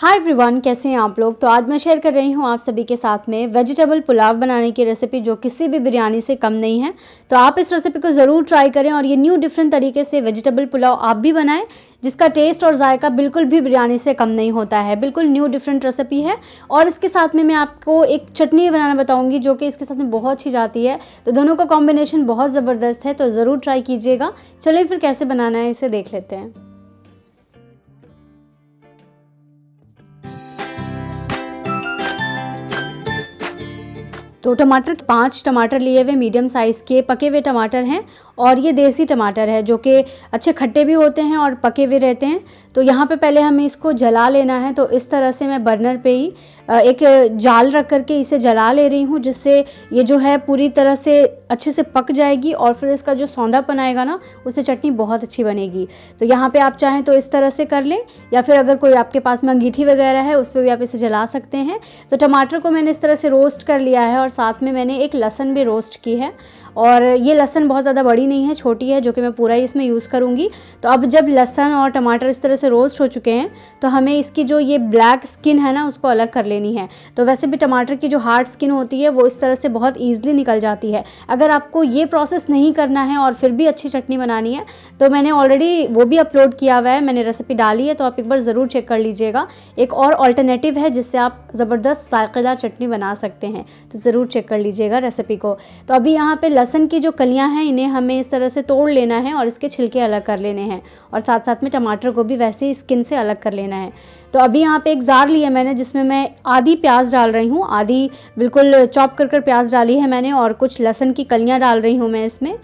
hi everyone कैसे हैं आप लोग तो आज मैं शेयर कर रही हूं आप सभी के साथ में वेजिटेबल पुलाव बनाने की रेसिपी जो किसी भी बिरयानी से कम नहीं है तो आप इस रेसिपी को ज़रूर ट्राई करें और ये न्यू डिफरेंट तरीके से वेजिटेबल पुलाव आप भी बनाएं जिसका टेस्ट और जायका बिल्कुल भी बिरयानी से कम नहीं होता है बिल्कुल न्यू डिफरेंट रेसिपी है और इसके साथ में मैं आपको एक चटनी बनाना बताऊंगी जो कि इसके साथ में बहुत अच्छी जाती है तो दोनों का कॉम्बिनेशन बहुत ज़बरदस्त है तो ज़रूर ट्राई कीजिएगा चलिए फिर कैसे बनाना है इसे देख लेते हैं तो टमाटर पाँच टमाटर लिए हुए मीडियम साइज़ के पके हुए टमाटर हैं और ये देसी टमाटर है जो कि अच्छे खट्टे भी होते हैं और पके हुए रहते हैं तो यहाँ पे पहले हमें इसको जला लेना है तो इस तरह से मैं बर्नर पे ही एक जाल रख करके इसे जला ले रही हूँ जिससे ये जो है पूरी तरह से अच्छे से पक जाएगी और फिर इसका जो सौंदा पनाएगा ना उससे चटनी बहुत अच्छी बनेगी तो यहाँ पे आप चाहें तो इस तरह से कर लें या फिर अगर कोई आपके पास में अंगीठी वगैरह है उस पर भी आप इसे जला सकते हैं तो टमाटर को मैंने इस तरह से रोस्ट कर लिया है और साथ में मैंने एक लहसन भी रोस्ट की है और ये लहसन बहुत ज़्यादा बड़ी नहीं है छोटी है जो कि मैं पूरा ही इसमें यूज़ करूँगी तो अब जब लहसन और टमाटर इस तरह से रोस्ट हो चुके हैं तो हमें इसकी जो ये ब्लैक स्किन है ना उसको अलग कर लेनी है तो वैसे भी टमाटर की जो हार्ड स्किन होती है वो इस तरह से बहुत ईजिली निकल जाती है अगर आपको ये प्रोसेस नहीं करना है और फिर भी अच्छी चटनी बनानी है तो मैंने ऑलरेडी वो भी अपलोड किया हुआ है मैंने रेसिपी डाली है तो आप एक बार ज़रूर चेक कर लीजिएगा एक और ऑल्टरनेटिव है जिससे आप ज़बरदस्त सायकेदार चटनी बना सकते हैं तो ज़रूर चेक कर लीजिएगा रेसिपी को तो अभी यहाँ पर लहसन की जो कलियां हैं इन्हें हमें इस तरह से तोड़ लेना है और इसके छिलके अलग कर लेने हैं और साथ साथ में टमाटर को भी वैसे ही स्किन से अलग कर लेना है तो अभी यहाँ पे एक जार लिया मैंने जिसमें मैं आधी प्याज डाल रही हूँ आधी बिल्कुल चॉप कर कर प्याज डाली है मैंने और कुछ लहसन की कलियाँ डाल रही हूँ मैं इसमें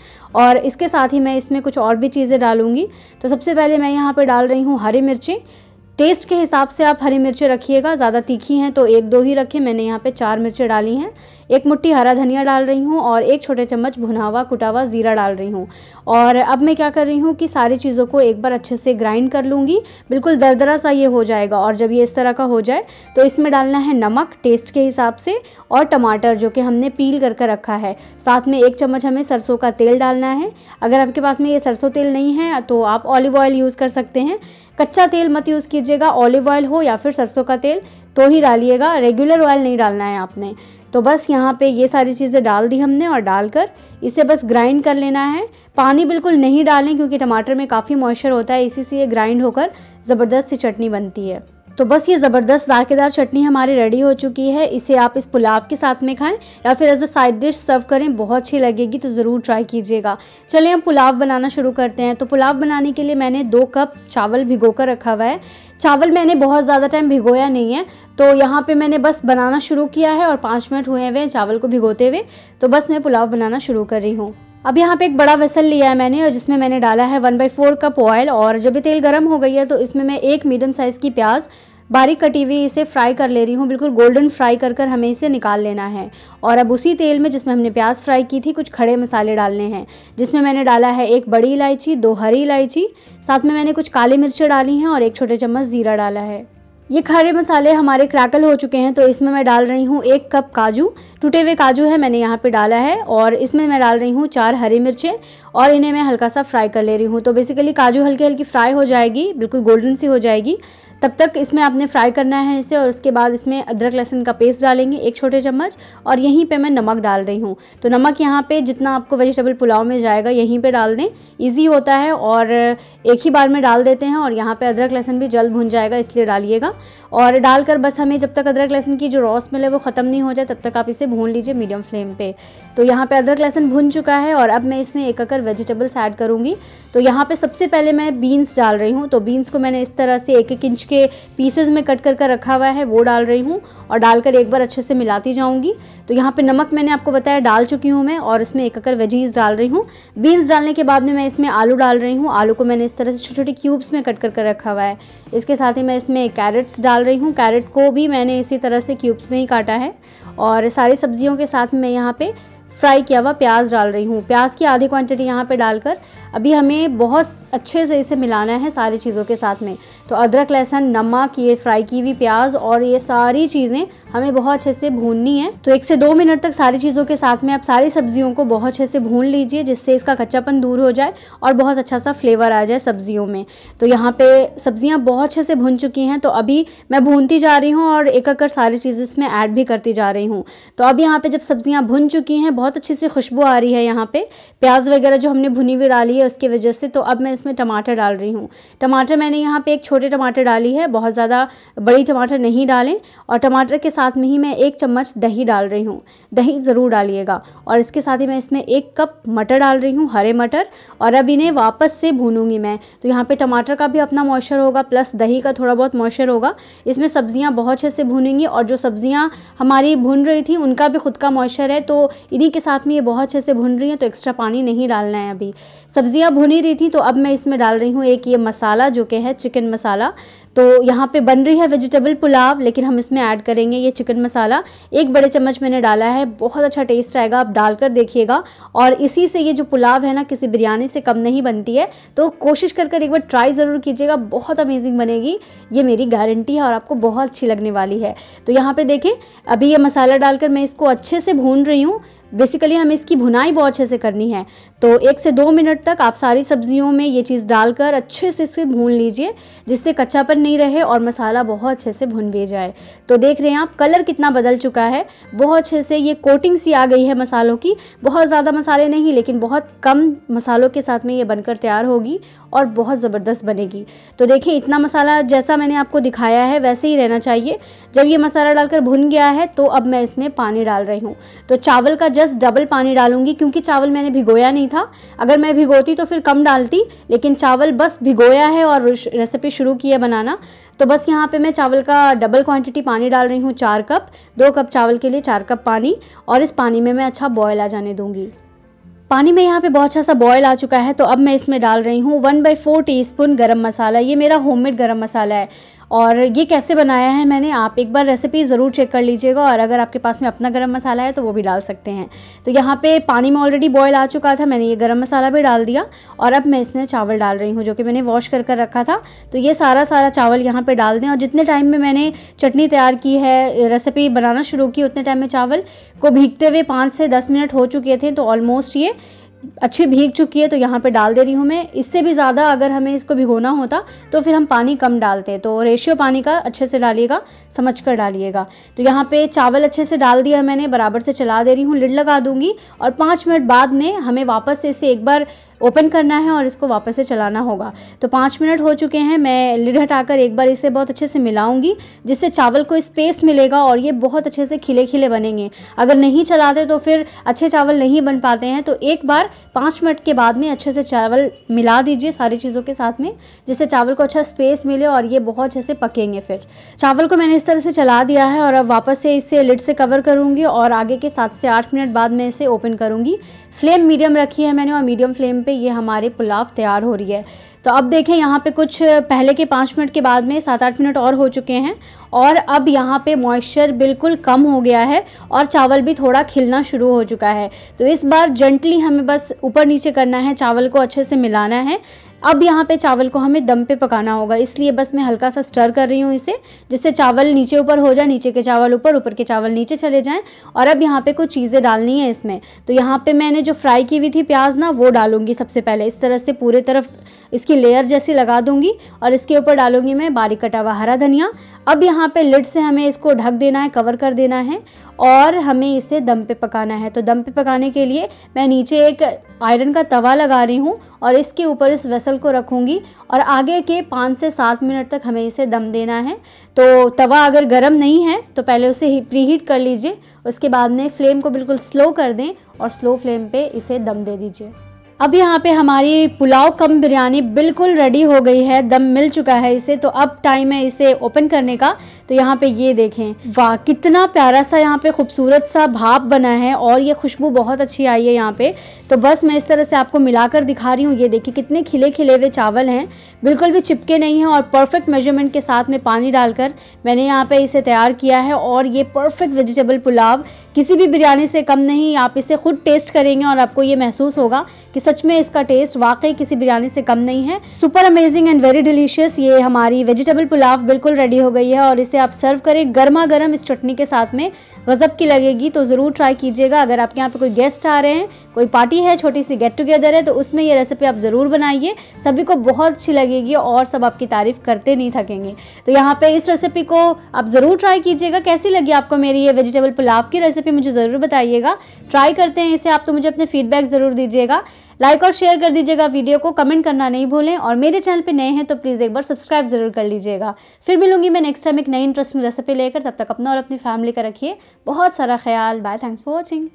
और इसके साथ ही मैं इसमें कुछ और भी चीज़ें डालूंगी तो सबसे पहले मैं यहाँ पर डाल रही हूँ हरी मिर्ची टेस्ट के हिसाब से आप हरी मिर्चें रखिएगा ज़्यादा तीखी हैं तो एक दो ही रखें मैंने यहाँ पे चार मिर्चें डाली हैं एक मुट्ठी हरा धनिया डाल रही हूँ और एक छोटे चम्मच भुना हुआ कुटा हुआ ज़ीरा डाल रही हूँ और अब मैं क्या कर रही हूँ कि सारी चीज़ों को एक बार अच्छे से ग्राइंड कर लूँगी बिल्कुल दरदरा सा ये हो जाएगा और जब ये इस तरह का हो जाए तो इसमें डालना है नमक टेस्ट के हिसाब से और टमाटर जो कि हमने पील कर रखा है साथ में एक चम्मच हमें सरसों का तेल डालना है अगर आपके पास में ये सरसों तेल नहीं है तो आप ऑलिव ऑयल यूज़ कर सकते हैं कच्चा तेल मत यूज़ कीजिएगा ऑलिव ऑयल हो या फिर सरसों का तेल तो ही डालिएगा रेगुलर ऑयल नहीं डालना है आपने तो बस यहाँ पे ये सारी चीज़ें डाल दी हमने और डालकर इसे बस ग्राइंड कर लेना है पानी बिल्कुल नहीं डालें क्योंकि टमाटर में काफ़ी मॉइस्चर होता है इसी से ये ग्राइंड होकर ज़बरदस्त सी चटनी बनती है तो बस ये ज़बरदस्त दारकेदार चटनी हमारी रेडी हो चुकी है इसे आप इस पुलाव के साथ में खाएं या फिर as a side dish serve करें बहुत अच्छी लगेगी तो ज़रूर ट्राई कीजिएगा चलिए हम पुलाव बनाना शुरू करते हैं तो पुलाव बनाने के लिए मैंने दो कप चावल भिगो कर रखा हुआ है चावल मैंने बहुत ज़्यादा टाइम भिगोया नहीं है तो यहाँ पे मैंने बस बनाना शुरू किया है और पाँच मिनट हुए हुए चावल को भिगोते हुए तो बस मैं पुलाव बनाना शुरू कर रही हूँ अब यहाँ पे एक बड़ा वेसल लिया है मैंने और जिसमें मैंने डाला है one by four cup oil और जब ये तेल गर्म हो गई है तो इसमें मैं एक मीडियम साइज़ की प्याज बारीक कटी हुई इसे फ्राई कर ले रही हूँ बिल्कुल गोल्डन फ्राई कर कर हमें इसे निकाल लेना है और अब उसी तेल में जिसमें हमने प्याज फ्राई की थी कुछ खड़े मसाले डालने हैं जिसमें मैंने डाला है एक बड़ी इलायची दो हरी इलायची साथ में मैंने कुछ काली मिर्चें डाली हैं और एक छोटे चम्मच ज़ीरा डाला है ये खड़े मसाले हमारे क्रैकल हो चुके हैं तो इसमें मैं डाल रही हूँ एक कप काजू टूटे हुए काजू है मैंने यहाँ पे डाला है और इसमें मैं डाल रही हूँ चार हरी मिर्चें और इन्हें मैं हल्का सा फ्राई कर ले रही हूँ तो बेसिकली काजू हल्की हल्की फ्राई हो जाएगी बिल्कुल गोल्डन सी हो जाएगी तब तक इसमें आपने फ्राई करना है इसे और उसके बाद इसमें अदरक लहसुन का पेस्ट डालेंगे एक छोटे चम्मच और यहीं पे मैं नमक डाल रही हूँ तो नमक यहाँ पे जितना आपको वेजिटेबल पुलाव में जाएगा यहीं पे डाल दें इजी होता है और एक ही बार में डाल देते हैं और यहाँ पे अदरक लहसुन भी जल्द भुन जाएगा इसलिए डालिएगा और डालकर बस हमें जब तक अदरक लहसुन की जो रॉस मिले वो ख़त्म नहीं हो जाए तब तक आप इसे भून लीजिए मीडियम फ्लेम पे तो यहाँ पे अदरक लहसुन भुन चुका है और अब मैं इसमें एक अकर वेजिटेबल्स ऐड करूँगी तो यहाँ पे सबसे पहले मैं बीन्स डाल रही हूँ तो बीन्स को मैंने इस तरह से एक एक इंच के पीसेज में कट कर कर रखा हुआ है वो डाल रही हूँ और डालकर एक बार अच्छे से मिलाती जाऊँगी तो यहाँ पे नमक मैंने आपको बताया डाल चुकी हूँ मैं और इसमें एक अकर वेजीज डाल रही हूँ बीन्स डालने के बाद में मैं इसमें आलू डाल रही हूँ आलू को मैंने इस तरह से छोटे छोटे क्यूब्स में कट कर कर रखा हुआ है इसके साथ ही मैं इसमें कैरेट्स डाल रही हूँ कैरेट को भी मैंने इसी तरह से क्यूब्स में ही काटा है और सारी सब्जियों के साथ मैं यहाँ पे फ्राई किया हुआ प्याज डाल रही हूँ प्याज की आधी क्वांटिटी यहाँ पे डालकर अभी हमें बहुत अच्छे से इसे मिलाना है सारी चीज़ों के साथ में तो अदरक लहसुन नमक ये फ्राई की हुई प्याज और ये सारी चीज़ें हमें बहुत अच्छे से भूननी है तो एक से दो मिनट तक सारी चीज़ों के साथ में आप सारी सब्जियों को बहुत अच्छे से भून लीजिए जिससे इसका कच्चापन दूर हो जाए और बहुत अच्छा सा फ्लेवर आ जाए सब्जियों में तो यहाँ पे सब्जियाँ बहुत अच्छे से भुन चुकी हैं तो अभी मैं भूनती जा रही हूँ और एक एक सारी चीज़ इसमें ऐड भी करती जा रही हूँ तो अब यहाँ पे जब सब्जियाँ भुन चुकी हैं बहुत अच्छी सी खुशबू आ रही है यहाँ पे प्याज वगैरह जो हमने भुनी हुई डाली है उसकी वजह से तो अब मैं इसमें टमाटर डाल रही हूँ टमाटर मैंने यहाँ पे एक छोटे टमाटर डाली है बहुत ज़्यादा बड़ी टमाटर नहीं डालें और टमाटर के साथ में ही मैं एक चम्मच दही डाल रही हूँ दही ज़रूर डालिएगा और इसके साथ ही मैं इसमें एक कप मटर डाल रही हूँ हरे मटर और अब इन्हें वापस से भूनूंगी मैं तो यहाँ पर टमाटर का भी अपना मॉइस्चर होगा प्लस दही का थोड़ा बहुत मॉइस्चर होगा इसमें सब्ज़ियाँ बहुत अच्छे से भूनेंगी और जो सब्ज़ियाँ हमारी भून रही थी उनका भी खुद का मॉइस्चर है तो इन्हीं के साथ में ये बहुत अच्छे से भून रही हैं तो एक्स्ट्रा पानी नहीं डालना है अभी सब्जियां भुनी रही थी तो अब मैं इसमें डाल रही हूँ एक ये मसाला जो कि है चिकन मसाला तो यहाँ पे बन रही है वेजिटेबल पुलाव लेकिन हम इसमें ऐड करेंगे ये चिकन मसाला एक बड़े चम्मच मैंने डाला है बहुत अच्छा टेस्ट आएगा आप डाल देखिएगा और इसी से ये जो पुलाव है ना किसी बिरयानी से कम नहीं बनती है तो कोशिश कर कर एक बार ट्राई ज़रूर कीजिएगा बहुत अमेजिंग बनेगी ये मेरी गारंटी है और आपको बहुत अच्छी लगने वाली है तो यहाँ पर देखें अभी ये मसाला डालकर मैं इसको अच्छे से भून रही हूँ बेसिकली हमें इसकी भुनाई बहुत अच्छे से करनी है तो एक से दो मिनट तक आप सारी सब्जियों में ये चीज़ डालकर अच्छे से इसे भून लीजिए जिससे कच्चापन नहीं रहे और मसाला बहुत अच्छे से भुन भी जाए तो देख रहे हैं आप कलर कितना बदल चुका है बहुत अच्छे से ये कोटिंग सी आ गई है मसालों की बहुत ज़्यादा मसाले नहीं लेकिन बहुत कम मसालों के साथ में ये बनकर तैयार होगी और बहुत ज़बरदस्त बनेगी तो देखिए इतना मसाला जैसा मैंने आपको दिखाया है वैसे ही रहना चाहिए जब ये मसाला डालकर भुन गया है तो अब मैं इसमें पानी डाल रही हूँ तो चावल का जस्ट डबल पानी डालूंगी क्योंकि चावल मैंने भिगोया नहीं था अगर मैं भिगोती तो फिर कम डालती लेकिन चावल बस भिगोया है और रेसिपी शुरू की है बनाना तो बस यहाँ पे मैं चावल का डबल क्वांटिटी पानी डाल रही हूँ चार कप दो कप चावल के लिए चार कप पानी और इस पानी में मैं अच्छा बॉयल आ जाने दूंगी पानी में यहाँ पे बहुत अच्छा सा बॉयल आ चुका है तो अब मैं इसमें डाल रही हूँ one by four teaspoon मसाला ये मेरा होममेड गरम मसाला है और ये कैसे बनाया है मैंने आप एक बार रेसिपी ज़रूर चेक कर लीजिएगा और अगर आपके पास में अपना गर्म मसाला है तो वो भी डाल सकते हैं तो यहाँ पे पानी में ऑलरेडी बॉयल आ चुका था मैंने ये गर्म मसाला भी डाल दिया और अब मैं इसमें चावल डाल रही हूँ जो कि मैंने वॉश कर कर रखा था तो ये सारा सारा चावल यहाँ पर डाल दें और जितने टाइम में मैंने चटनी तैयार की है रेसिपी बनाना शुरू की उतने टाइम में चावल को भीगते हुए पाँच से दस मिनट हो चुके थे तो ऑलमोस्ट ये अच्छी भीग चुकी है तो यहाँ पे डाल दे रही हूँ मैं इससे भी ज़्यादा अगर हमें इसको भिगोना होता तो फिर हम पानी कम डालते तो रेशियो पानी का अच्छे से डालिएगा समझ कर डालिएगा तो यहाँ पे चावल अच्छे से डाल दिया मैंने बराबर से चला दे रही हूँ लिड लगा दूंगी और पाँच मिनट बाद में हमें वापस से इसे एक बार ओपन करना है और इसको वापस से चलाना होगा तो पाँच मिनट हो चुके हैं मैं लिड हटाकर एक बार इसे बहुत अच्छे से मिलाऊंगी जिससे चावल को स्पेस मिलेगा और ये बहुत अच्छे से खिले खिले बनेंगे अगर नहीं चलाते तो फिर अच्छे चावल नहीं बन पाते हैं तो एक बार पाँच मिनट के बाद में अच्छे से चावल मिला दीजिए सारी चीज़ों के साथ में जिससे चावल को अच्छा स्पेस मिले और ये बहुत अच्छे से पकेंगे फिर चावल को मैंने इस तरह से चला दिया है और अब वापस से इसे लिड से कवर करूँगी और आगे के सात से आठ मिनट बाद मैं इसे ओपन करूँगी फ्लेम मीडियम रखी है मैंने और मीडियम फ्लेम पर पे ये हमारे पुलाव तैयार हो रही है तो अब देखें यहाँ पे कुछ पहले के पाँच मिनट के बाद में सात आठ मिनट और हो चुके हैं और अब यहाँ पे मॉइस्चर बिल्कुल कम हो गया है और चावल भी थोड़ा खिलना शुरू हो चुका है तो इस बार जेंटली हमें बस ऊपर नीचे करना है चावल को अच्छे से मिलाना है अब यहाँ पे चावल को हमें दम पे पकाना होगा इसलिए बस मैं हल्का सा स्टर कर रही हूँ इसे जिससे चावल नीचे ऊपर हो जाए नीचे के चावल ऊपर ऊपर के चावल नीचे चले जाएं और अब यहाँ पे कुछ चीज़ें डालनी है इसमें तो यहाँ पे मैंने जो फ्राई की हुई थी प्याज ना वो डालूंगी सबसे पहले इस तरह से पूरे तरफ इसकी लेयर जैसी लगा दूंगी और इसके ऊपर डालूंगी मैं बारीक कटा हुआ हरा धनिया अब यहाँ पे लिड से हमें इसको ढक देना है कवर कर देना है और हमें इसे दम पे पकाना है तो दम पे पकाने के लिए मैं नीचे एक आयरन का तवा लगा रही हूँ और इसके ऊपर इस वेसल को रखूँगी और आगे के पाँच से सात मिनट तक हमें इसे दम देना है तो तवा अगर गर्म नहीं है तो पहले उसे प्री हीट कर लीजिए उसके बाद में फ्लेम को बिल्कुल स्लो कर दें और स्लो फ्लेम पे इसे दम दे दीजिए अब यहाँ पे हमारी पुलाव कम बिरयानी बिल्कुल रेडी हो गई है दम मिल चुका है इसे तो अब टाइम है इसे ओपन करने का तो यहाँ पे ये देखें वाह कितना प्यारा सा यहाँ पे खूबसूरत सा भाप बना है और ये खुशबू बहुत अच्छी आई है यहाँ पे तो बस मैं इस तरह से आपको मिलाकर दिखा रही हूँ ये देखिए कितने खिले खिले हुए चावल हैं बिल्कुल भी चिपके नहीं हैं और परफेक्ट मेजरमेंट के साथ में पानी डालकर मैंने यहाँ पे इसे तैयार किया है और ये परफेक्ट वेजिटेबल पुलाव किसी भी बिरयानी से कम नहीं आप इसे खुद टेस्ट करेंगे और आपको ये महसूस होगा कि सच में इसका टेस्ट वाकई किसी बिरयानी से कम नहीं है super amazing and very delicious ये हमारी वेजिटेबल पुलाव बिल्कुल रेडी हो गई है और इसे आप सर्व करें गर्मा गर्म इस चटनी के साथ में गज़ब की लगेगी तो ज़रूर ट्राई कीजिएगा अगर आपके यहाँ पे कोई गेस्ट आ रहे हैं कोई पार्टी है छोटी सी गेट टुगेदर है तो उसमें ये रेसिपी आप ज़रूर बनाइए सभी को बहुत अच्छी लगेगी और सब आपकी तारीफ़ करते नहीं थकेंगे तो यहाँ पर इस रेसिपी को आप ज़रूर ट्राई कीजिएगा कैसी लगी आपको मेरी ये वेजिटेबल पुलाव की रेसिपी मुझे ज़रूर बताइएगा ट्राई करते हैं इसे आप तो मुझे अपने फीडबैक ज़रूर दीजिएगा लाइक और शेयर कर दीजिएगा वीडियो को कमेंट करना नहीं भूलें और मेरे चैनल पे नए हैं तो प्लीज़ एक बार सब्सक्राइब जरूर कर लीजिएगा फिर मिलूंगी मैं नेक्स्ट टाइम एक नई इंटरेस्टिंग रेसिपी लेकर तब तक अपना और अपनी फैमिली का रखिए बहुत सारा ख्याल बाय थैंक्स फॉर वॉचिंग